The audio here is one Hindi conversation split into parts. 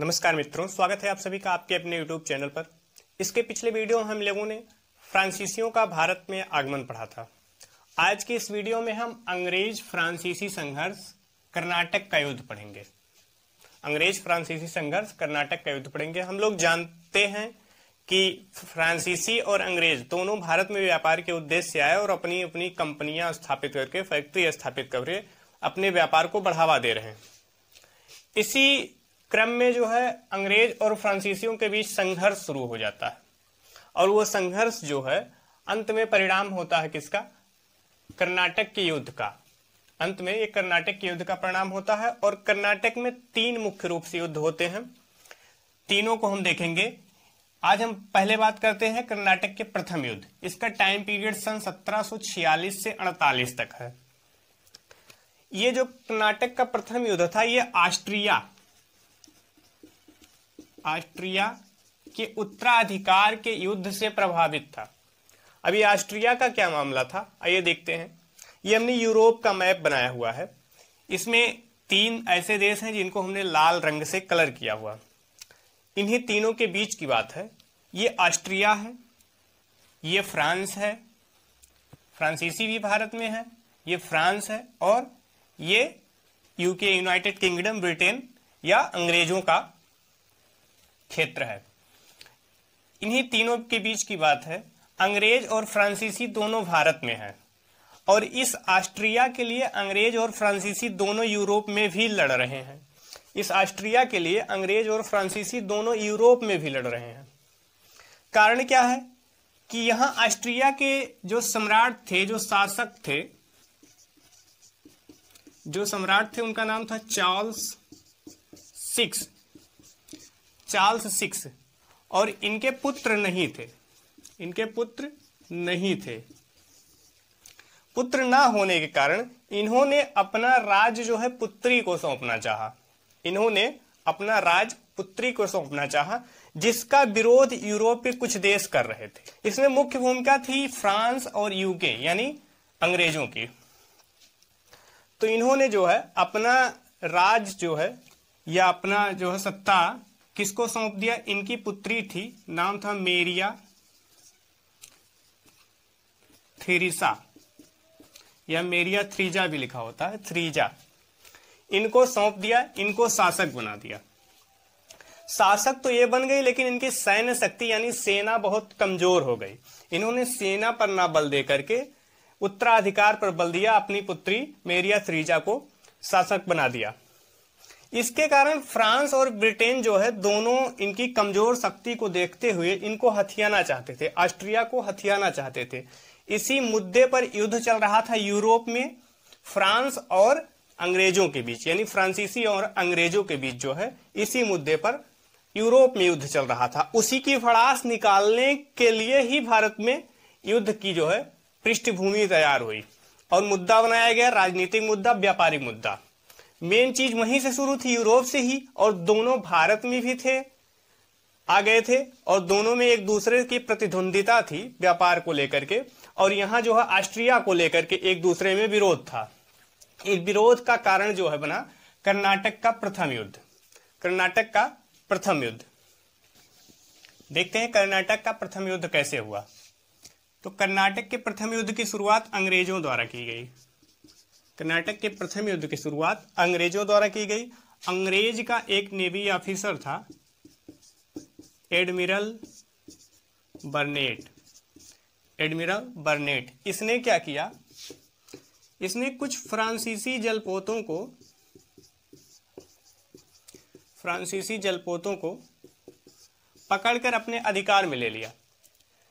नमस्कार मित्रों स्वागत है आप सभी का आपके अपने यूट्यूब चैनल पर इसके पिछले वीडियो में हम लोगों ने फ्रांसीसियों का भारत में आगमन पढ़ा था आज की इस वीडियो में हम अंग्रेज फ्रांसीसी संघर्ष कर्नाटक का युद्ध पढ़ेंगे अंग्रेज फ्रांसीसी संघर्ष कर्नाटक का युद्ध पढ़ेंगे हम लोग जानते हैं कि फ्रांसीसी और अंग्रेज दोनों भारत में व्यापार के उद्देश्य से आए और अपनी अपनी कंपनियां स्थापित करके फैक्ट्री स्थापित करके अपने व्यापार को बढ़ावा दे रहे हैं इसी क्रम में जो है अंग्रेज और फ्रांसीसियों के बीच संघर्ष शुरू हो जाता है और वो संघर्ष जो है अंत में परिणाम होता है किसका कर्नाटक के युद्ध का अंत में ये कर्नाटक के युद्ध का परिणाम होता है और कर्नाटक में तीन मुख्य रूप से युद्ध होते हैं तीनों को हम देखेंगे आज हम पहले बात करते हैं कर्नाटक के प्रथम युद्ध इसका टाइम पीरियड सन 1746 से 48 तक है ये जो कर्नाटक का प्रथम युद्ध था ये ऑस्ट्रिया ऑस्ट्रिया के उत्तराधिकार के युद्ध से प्रभावित था अभी ऑस्ट्रिया का क्या मामला था आइए देखते हैं ये हमने यूरोप का मैप बनाया हुआ है इसमें तीन ऐसे देश हैं जिनको हमने लाल रंग से कलर किया हुआ इन्हीं तीनों के बीच की बात है ये ऑस्ट्रिया है ये फ्रांस है फ्रांसीसी भी भारत में है ये फ्रांस है और ये यूके यूनाइटेड किंगडम ब्रिटेन या अंग्रेजों का क्षेत्र है इन्हीं तीनों के बीच की बात है अंग्रेज और फ्रांसीसी दोनों भारत में हैं और इस ऑस्ट्रिया के लिए अंग्रेज और फ्रांसीसी दोनों यूरोप में भी लड़ रहे हैं इस ऑस्ट्रिया के लिए अंग्रेज और फ्रांसीसी दोनों यूरोप में भी लड़ रहे हैं कारण क्या है कि यहां ऑस्ट्रिया के जो सम्राट थे जो शासक थे जो सम्राट थे उनका नाम था चार्ल्स सिक्स चार्ल्स सिक्स और इनके पुत्र नहीं थे इनके पुत्र नहीं थे पुत्र ना होने के कारण इन्होंने अपना राज जो है पुत्री को सौंपना चाहा इन्होंने अपना राज पुत्री को सौंपना चाहा जिसका विरोध यूरोप के कुछ देश कर रहे थे इसमें मुख्य भूमिका थी फ्रांस और यूके यानी अंग्रेजों की तो इन्होंने जो है अपना राज जो है या अपना जो है सत्ता किसको सौंप दिया इनकी पुत्री थी नाम था मेरिया थ्रीसा या मेरिया थ्रीजा भी लिखा होता है थ्रीजा इनको सौंप दिया इनको शासक बना दिया शासक तो ये बन गई लेकिन इनकी सैन्य शक्ति यानी सेना बहुत कमजोर हो गई इन्होंने सेना पर ना बल दे करके उत्तराधिकार पर बल दिया अपनी पुत्री मेरिया थ्रीजा को शासक बना दिया इसके कारण फ्रांस और ब्रिटेन जो है दोनों इनकी कमजोर शक्ति को देखते हुए इनको हथियाना चाहते थे ऑस्ट्रिया को हथियाना चाहते थे इसी मुद्दे पर युद्ध चल रहा था यूरोप में फ्रांस और अंग्रेजों के बीच यानी फ्रांसीसी और अंग्रेजों के बीच जो है इसी मुद्दे पर यूरोप में युद्ध चल रहा था उसी की फड़ास निकालने के लिए ही भारत में युद्ध की जो है पृष्ठभूमि तैयार हुई और मुद्दा बनाया गया राजनीतिक मुद्दा व्यापारिक मुद्दा मेन चीज वहीं से शुरू थी यूरोप से ही और दोनों भारत में भी थे आ गए थे और दोनों में एक दूसरे की प्रतिद्वंदिता थी व्यापार को लेकर के और यहाँ जो है ऑस्ट्रिया को लेकर के एक दूसरे में विरोध था इस विरोध का कारण जो है बना कर्नाटक का प्रथम युद्ध कर्नाटक का प्रथम युद्ध देखते हैं कर्नाटक का प्रथम युद्ध कैसे हुआ तो कर्नाटक के प्रथम युद्ध की शुरुआत अंग्रेजों द्वारा की गई कर्नाटक के प्रथम युद्ध की शुरुआत अंग्रेजों द्वारा की गई अंग्रेज का एक नेवी ऑफिसर था एडमिरल बर्नेट एडमिरल बर्नेट इसने क्या किया इसने कुछ फ्रांसीसी जलपोतों को फ्रांसीसी जलपोतों को पकड़कर अपने अधिकार में ले लिया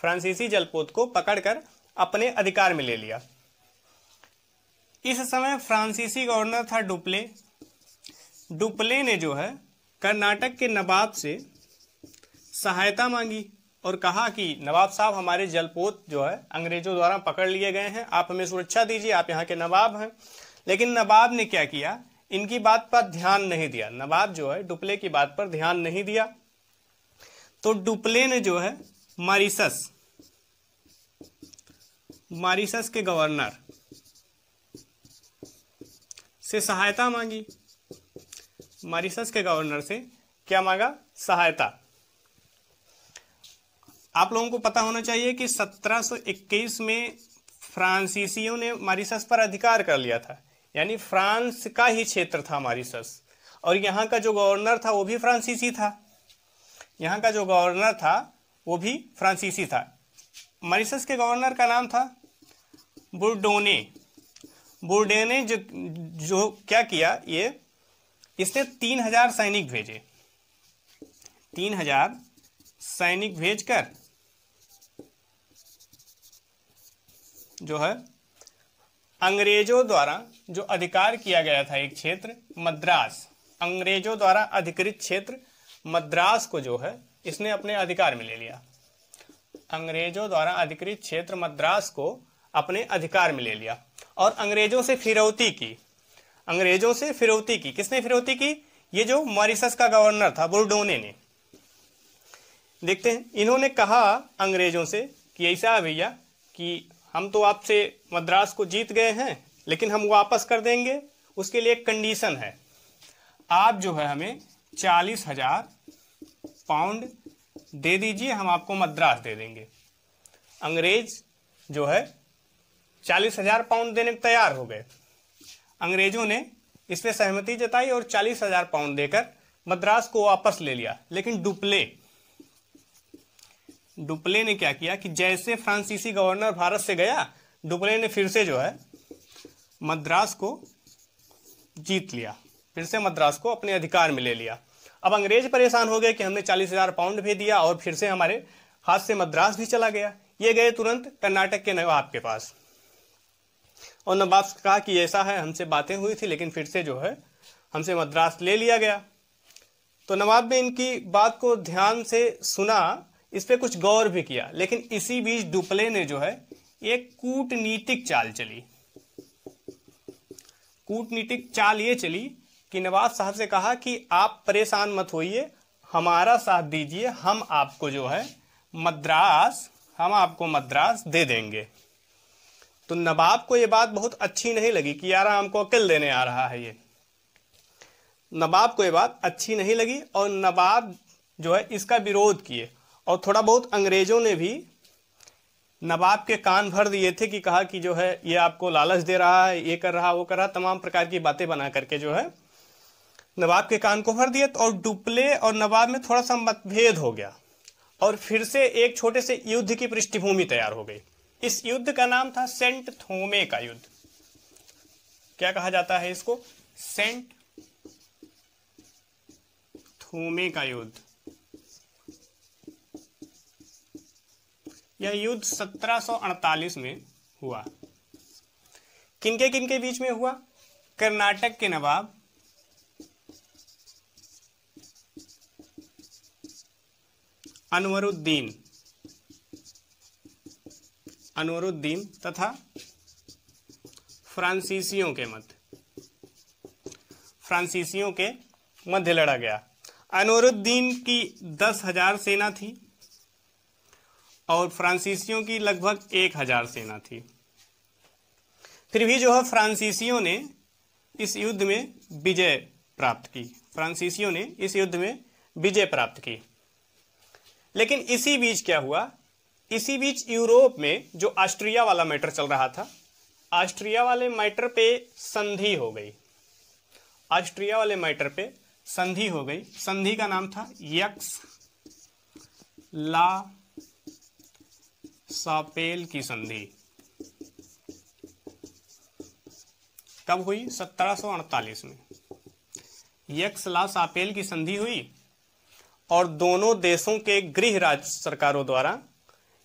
फ्रांसीसी जलपोत को पकड़कर अपने अधिकार में ले लिया इस समय फ्रांसीसी गवर्नर था डुप्ले डुप्ले ने जो है कर्नाटक के नवाब से सहायता मांगी और कहा कि नवाब साहब हमारे जलपोत जो है अंग्रेजों द्वारा पकड़ लिए गए हैं आप हमें सुरक्षा दीजिए आप यहाँ के नवाब हैं लेकिन नवाब ने क्या किया इनकी बात पर ध्यान नहीं दिया नवाब जो है डुप्ले की बात पर ध्यान नहीं दिया तो डुप्ले ने जो है मारिसस मारिसस के गवर्नर से सहायता मांगी मॉरिशस के गवर्नर से क्या मांगा सहायता आप लोगों को पता होना चाहिए कि 1721 में फ्रांसीसियों ने मॉरिसस पर अधिकार कर लिया था यानी फ्रांस का ही क्षेत्र था मॉरिसस और यहां का जो गवर्नर था वो भी फ्रांसीसी था यहां का जो गवर्नर था वो भी फ्रांसीसी था मॉरिशस के गवर्नर का नाम था बुरडोने बोर्डे ने जो जो क्या किया ये इसने तीन हजार सैनिक भेजे तीन हजार सैनिक भेजकर जो है अंग्रेजों द्वारा जो अधिकार किया गया था एक क्षेत्र मद्रास अंग्रेजों द्वारा अधिकृत क्षेत्र मद्रास को जो है इसने अपने अधिकार में ले लिया अंग्रेजों द्वारा अधिकृत क्षेत्र मद्रास को अपने अधिकार में ले लिया और अंग्रेजों से फिरौती की अंग्रेजों से फिरौती की किसने फिरौती की ये जो मॉरिसस का गवर्नर था बुरडोने ने देखते हैं इन्होंने कहा अंग्रेजों से कि ऐसा भैया कि हम तो आपसे मद्रास को जीत गए हैं लेकिन हम वापस कर देंगे उसके लिए एक कंडीशन है आप जो है हमें चालीस हजार पाउंड दे दीजिए हम आपको मद्रास दे देंगे अंग्रेज जो है चालीस हजार पाउंड देने को तैयार हो गए अंग्रेजों ने इस पर सहमति जताई और चालीस हजार पाउंड देकर मद्रास को वापस ले लिया लेकिन डुप्ले डुप्ले ने क्या किया कि जैसे फ्रांसीसी गवर्नर भारत से गया डुप्ले ने फिर से जो है मद्रास को जीत लिया फिर से मद्रास को अपने अधिकार में ले लिया अब अंग्रेज परेशान हो गए कि हमने चालीस हजार पाउंड भी दिया और फिर से हमारे हाथ से मद्रास भी चला गया ये गए तुरंत कर्नाटक के नवाब के पास और नवाब कहा कि ऐसा है हमसे बातें हुई थी लेकिन फिर से जो है हमसे मद्रास ले लिया गया तो नवाब ने इनकी बात को ध्यान से सुना इस पर कुछ गौर भी किया लेकिन इसी बीच डुपले ने जो है एक कूटनीतिक चाल चली कूटनीतिक चाल ये चली कि नवाब साहब से कहा कि आप परेशान मत होइए हमारा साथ दीजिए हम आपको जो है मद्रास हम आपको मद्रास दे देंगे तो नवाब को ये बात बहुत अच्छी नहीं लगी कि यार हमको अकेल देने आ रहा है ये नवाब को ये बात अच्छी नहीं लगी और नवाब जो है इसका विरोध किए और थोड़ा बहुत अंग्रेज़ों ने भी नवाब के कान भर दिए थे कि कहा कि जो है ये आपको लालच दे रहा है ये कर रहा वो कर रहा तमाम प्रकार की बातें बना करके जो है नवाब के कान को भर दिए तो और डुपले और नवाब में थोड़ा सा मतभेद हो गया और फिर से एक छोटे से युद्ध की पृष्ठभूमि तैयार हो गई इस युद्ध का नाम था सेंट थोमे का युद्ध क्या कहा जाता है इसको सेंट थोमे का युद्ध यह युद्ध 1748 में हुआ किनके किनके बीच में हुआ कर्नाटक के नवाब अनवरुद्दीन अनवरुद्दीन तथा फ्रांसीसियों के मध्य फ्रांसीसियों के मध्य लड़ा गया अनवरुद्दीन की दस हजार सेना थी और फ्रांसीसियों की लगभग एक हजार सेना थी फिर भी जो है फ्रांसीसियों ने इस युद्ध में विजय प्राप्त की फ्रांसीसियों ने इस युद्ध में विजय प्राप्त की लेकिन इसी बीच क्या हुआ इसी बीच यूरोप में जो ऑस्ट्रिया वाला मैटर चल रहा था ऑस्ट्रिया वाले मैटर पे संधि हो गई ऑस्ट्रिया वाले मैटर पे संधि हो गई संधि का नाम था यक्स ला सापेल की संधि कब हुई 1748 में यक्स ला सापेल की संधि हुई और दोनों देशों के गृह राज्य सरकारों द्वारा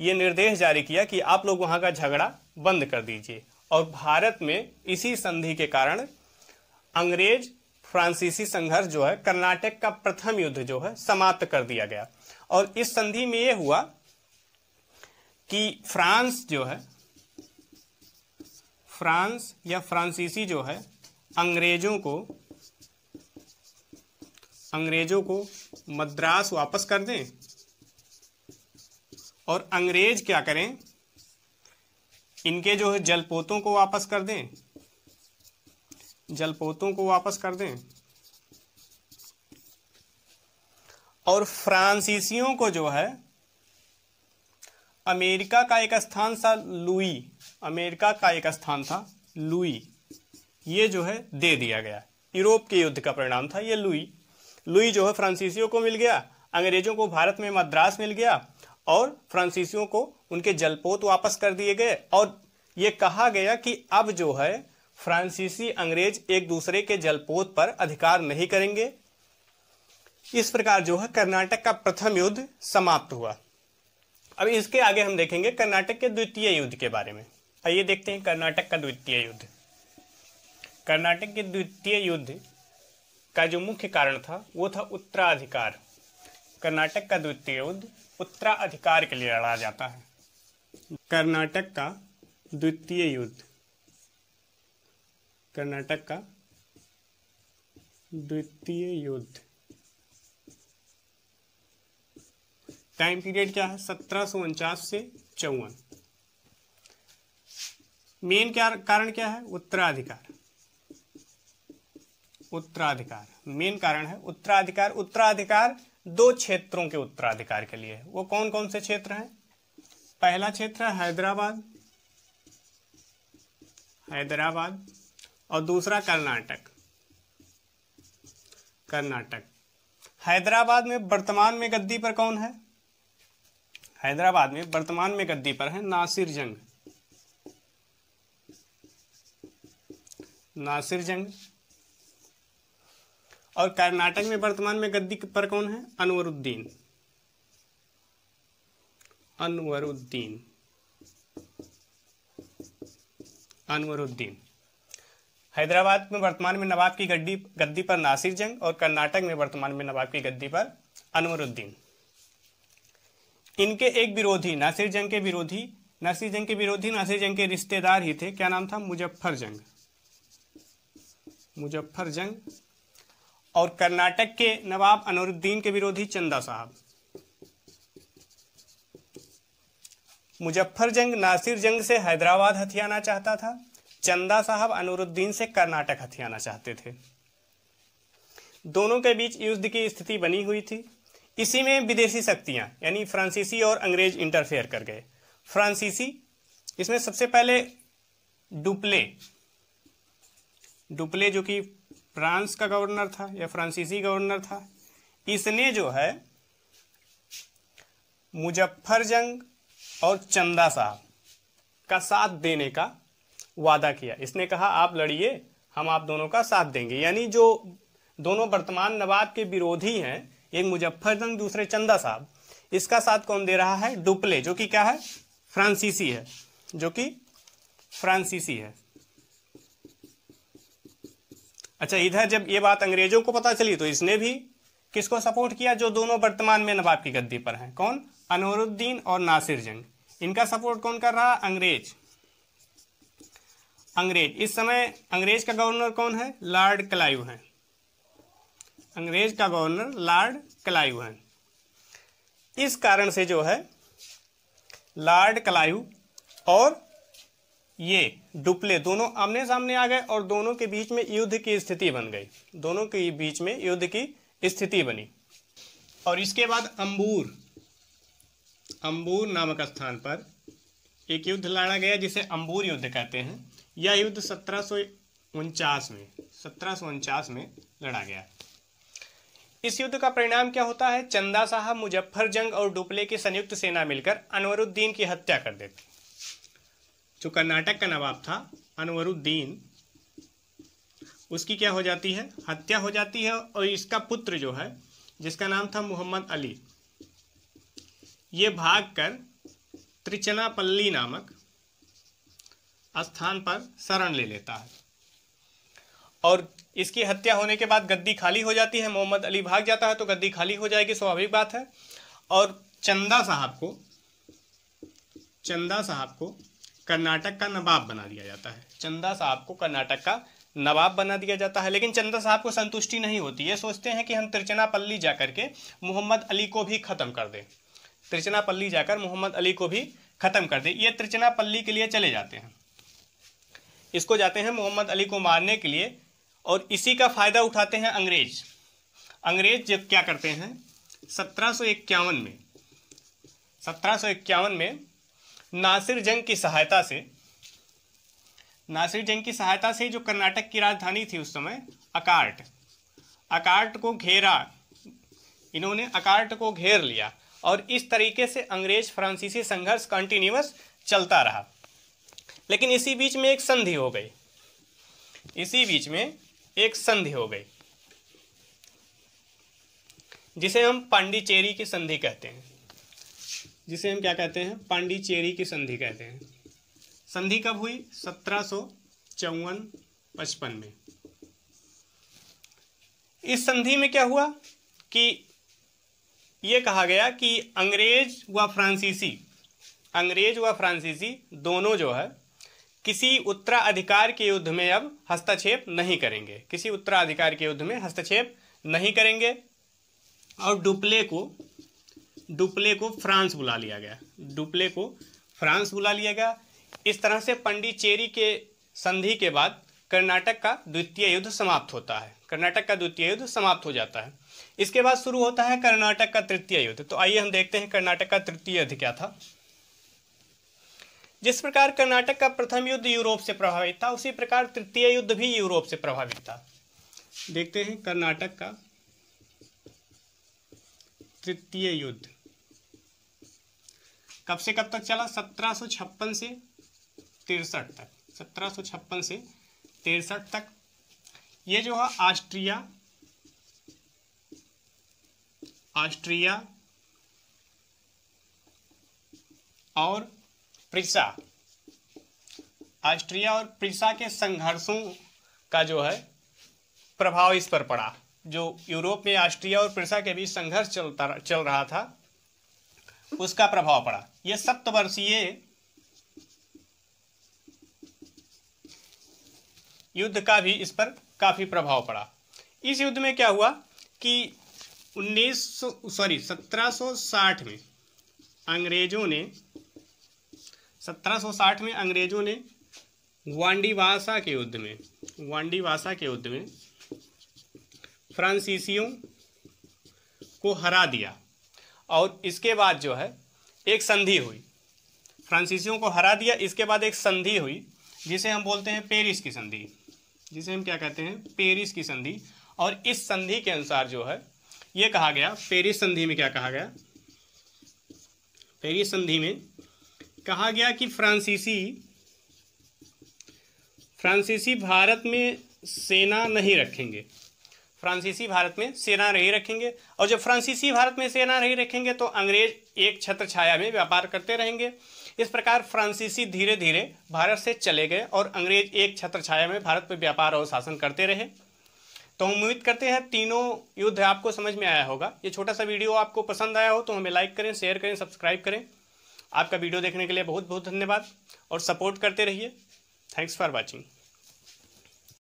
ये निर्देश जारी किया कि आप लोग वहाँ का झगड़ा बंद कर दीजिए और भारत में इसी संधि के कारण अंग्रेज फ्रांसीसी संघर्ष जो है कर्नाटक का प्रथम युद्ध जो है समाप्त कर दिया गया और इस संधि में यह हुआ कि फ्रांस जो है फ्रांस या फ्रांसीसी जो है अंग्रेजों को अंग्रेजों को मद्रास वापस कर दें और अंग्रेज क्या करें इनके जो है जलपोतों को वापस कर दें जलपोतों को वापस कर दें और फ्रांसीसियों को जो है अमेरिका का एक स्थान था लुई अमेरिका का एक स्थान था लुई ये जो है दे दिया गया यूरोप के युद्ध का परिणाम था ये लुई लुई जो है फ्रांसीसियों को मिल गया अंग्रेजों को भारत में मद्रास मिल गया और फ्रांसीसियों को उनके जलपोत वापस कर दिए गए और ये कहा गया कि अब जो है फ्रांसीसी अंग्रेज एक दूसरे के जलपोत पर अधिकार नहीं करेंगे इस प्रकार जो है कर्नाटक का प्रथम युद्ध समाप्त हुआ अब इसके आगे हम देखेंगे कर्नाटक के द्वितीय युद्ध के बारे में आइए देखते हैं कर्नाटक का द्वितीय युद्ध कर्नाटक के द्वितीय युद्ध का जो मुख्य कारण था वो था उत्तराधिकार कर्नाटक का द्वितीय युद्ध उत्तराधिकार के लिए लड़ा जाता है कर्नाटक का द्वितीय युद्ध कर्नाटक का द्वितीय युद्ध टाइम पीरियड क्या है सत्रह से चौवन मेन क्या कारण क्या है उत्तराधिकार उत्तराधिकार मेन कारण है उत्तराधिकार उत्तराधिकार दो क्षेत्रों के उत्तराधिकार के लिए वो कौन कौन से क्षेत्र हैं पहला क्षेत्र है हैदराबाद हैदराबाद और दूसरा कर्नाटक कर्नाटक हैदराबाद में वर्तमान में गद्दी पर कौन है हैदराबाद में वर्तमान में गद्दी पर है नासिर जंग नासिर जंग और कर्नाटक में वर्तमान में गद्दी पर कौन है अनवरुद्दीन अनवरुद्दीन अनवरुद्दीन हैदराबाद में वर्तमान में नवाब की गद्दी गद्दी पर नासिर जंग और कर्नाटक में वर्तमान में नवाब की गद्दी पर अनवरुद्दीन इनके एक विरोधी नासिर जंग के विरोधी नासिर जंग के विरोधी नासिर जंग के रिश्तेदार ही थे क्या नाम था मुजफ्फर जंग मुजफ्फर जंग और कर्नाटक के नवाब अनुरुद्दीन के विरोधी चंदा साहब मुजफ्फर जंग नासिर जंग से हैदराबाद हथियाना चाहता था चंदा साहब अनुरुद्दीन से कर्नाटक हथियाना चाहते थे दोनों के बीच युद्ध की स्थिति बनी हुई थी इसी में विदेशी शक्तियां यानी फ्रांसीसी और अंग्रेज इंटरफेयर कर गए फ्रांसीसी इसमें सबसे पहले डुप्ले डुप्ले जो कि फ्रांस का गवर्नर था या फ्रांसीसी गवर्नर था इसने जो है मुजफ्फर जंग और चंदा साहब का साथ देने का वादा किया इसने कहा आप लड़िए हम आप दोनों का साथ देंगे यानी जो दोनों वर्तमान नवाब के विरोधी हैं एक मुजफ्फर जंग दूसरे चंदा साहब इसका साथ कौन दे रहा है डुपले जो कि क्या है फ्रांसीसी है जो कि फ्रांसीसी है अच्छा इधर जब ये बात अंग्रेजों को पता चली तो इसने भी किसको सपोर्ट किया जो दोनों वर्तमान में नवाब की गद्दी पर हैं कौन अनवरुद्दीन और नासिर जंग इनका सपोर्ट कौन कर रहा अंग्रेज अंग्रेज इस समय अंग्रेज का गवर्नर कौन है लॉर्ड क्लाइव है अंग्रेज का गवर्नर लॉर्ड क्लाइव है इस कारण से जो है लॉर्ड क्लाइव और ये डुप्ले दोनों आमने सामने आ गए और दोनों के बीच में युद्ध की स्थिति बन गई दोनों के बीच में युद्ध की स्थिति बनी और इसके बाद अंबूर अंबूर नामक स्थान पर एक युद्ध लड़ा गया जिसे अंबूर युद्ध कहते हैं यह युद्ध सत्रह में सत्रह में लड़ा गया इस युद्ध का परिणाम क्या होता है चंदा साहब मुजफ्फर जंग और डुपले की संयुक्त सेना मिलकर अनवरुद्दीन की हत्या कर देती जो कर्नाटक का नवाब था अनवरुद्दीन उसकी क्या हो जाती है हत्या हो जाती है और इसका पुत्र जो है जिसका नाम था मोहम्मद अली ये भागकर त्रिचनापल्ली नामक स्थान पर शरण ले लेता है और इसकी हत्या होने के बाद गद्दी खाली हो जाती है मोहम्मद अली भाग जाता है तो गद्दी खाली हो जाएगी स्वाभाविक बात है और चंदा साहब को चंदा साहब को कर्नाटक का नवाब बना दिया जाता है चंदा साहब को कर्नाटक का नवाब बना दिया जाता है लेकिन चंदा साहब को संतुष्टि नहीं होती है सोचते हैं कि हम त्रिचनापल्ली जाकर के मोहम्मद अली को भी ख़त्म कर दें त्रिचनापल्ली जाकर मोहम्मद अली को भी ख़त्म कर दें ये त्रिचनापल्ली के लिए चले जाते हैं इसको जाते हैं मोहम्मद अली को मारने के लिए और इसी का फ़ायदा उठाते हैं अंग्रेज़ अंग्रेज़ जब क्या करते हैं सत्रह में सत्रह में नासिर जंग की सहायता से नासिर जंग की सहायता से जो कर्नाटक की राजधानी थी उस समय अकार्ट अकार्ट को घेरा इन्होंने अकार्ट को घेर लिया और इस तरीके से अंग्रेज फ्रांसीसी संघर्ष कंटिन्यूस चलता रहा लेकिन इसी बीच में एक संधि हो गई इसी बीच में एक संधि हो गई जिसे हम पांडिचेरी की संधि कहते हैं जिसे हम क्या कहते हैं पांडिचेरी की संधि कहते हैं संधि कब हुई सत्रह सौ चौवन पचपन में इस संधि में क्या हुआ कि यह कहा गया कि अंग्रेज व फ्रांसीसी अंग्रेज व फ्रांसीसी दोनों जो है किसी उत्तराधिकार के युद्ध में अब हस्तक्षेप नहीं करेंगे किसी उत्तराधिकार के युद्ध में हस्तक्षेप नहीं करेंगे और डुप्ले को डुप्ले को फ्रांस बुला लिया गया डुप्ले को फ्रांस बुला लिया गया इस तरह से पंडिचेरी के संधि के बाद कर्नाटक का द्वितीय युद्ध समाप्त होता है कर्नाटक का द्वितीय युद्ध समाप्त हो जाता है इसके बाद शुरू होता है कर्नाटक का तृतीय युद्ध तो आइए हम देखते हैं कर्नाटक का तृतीय युद्ध क्या था जिस प्रकार कर्नाटक का प्रथम युद्ध यूरोप से प्रभावित था उसी प्रकार तृतीय युद्ध भी यूरोप से प्रभावित था देखते हैं कर्नाटक का तृतीय युद्ध कब से कब तक चला सत्रह से तिरसठ तक सत्रह से तिरसठ तक ये जो है ऑस्ट्रिया ऑस्ट्रिया और प्रिसा ऑस्ट्रिया और प्रिसा के संघर्षों का जो है प्रभाव इस पर पड़ा जो यूरोप में ऑस्ट्रिया और प्रिसा के बीच संघर्ष चलता चल रहा था उसका प्रभाव पड़ा ये सप्तवर्षीय युद्ध का भी इस पर काफी प्रभाव पड़ा इस युद्ध में क्या हुआ कि 1900 सॉरी 1760 में अंग्रेजों ने 1760 में अंग्रेजों ने वांडीवासा के युद्ध में वांडीवासा के युद्ध में फ्रांसीसियों को हरा दिया और इसके बाद जो है एक संधि हुई फ्रांसीसियों को हरा दिया इसके बाद एक संधि हुई जिसे हम बोलते हैं पेरिस की संधि जिसे हम क्या कहते हैं पेरिस की संधि और इस संधि के अनुसार जो है ये कहा गया पेरिस संधि में क्या कहा गया पेरिस संधि में कहा गया कि फ्रांसीसी फ्रांसीसी भारत में सेना नहीं रखेंगे फ्रांसीसी भारत में सेना नहीं रखेंगे और जब फ्रांसीसी भारत में सेना नहीं रखेंगे तो अंग्रेज एक छत्र छाया में व्यापार करते रहेंगे इस प्रकार फ्रांसीसी धीरे धीरे भारत से चले गए और अंग्रेज एक छत्र छाया में भारत पर व्यापार और शासन करते रहे तो हम उम्मीद करते हैं तीनों युद्ध आपको समझ में आया होगा ये छोटा सा वीडियो आपको पसंद आया हो तो हमें लाइक करें शेयर करें सब्सक्राइब करें आपका वीडियो देखने के लिए बहुत बहुत धन्यवाद और सपोर्ट करते रहिए थैंक्स फॉर वॉचिंग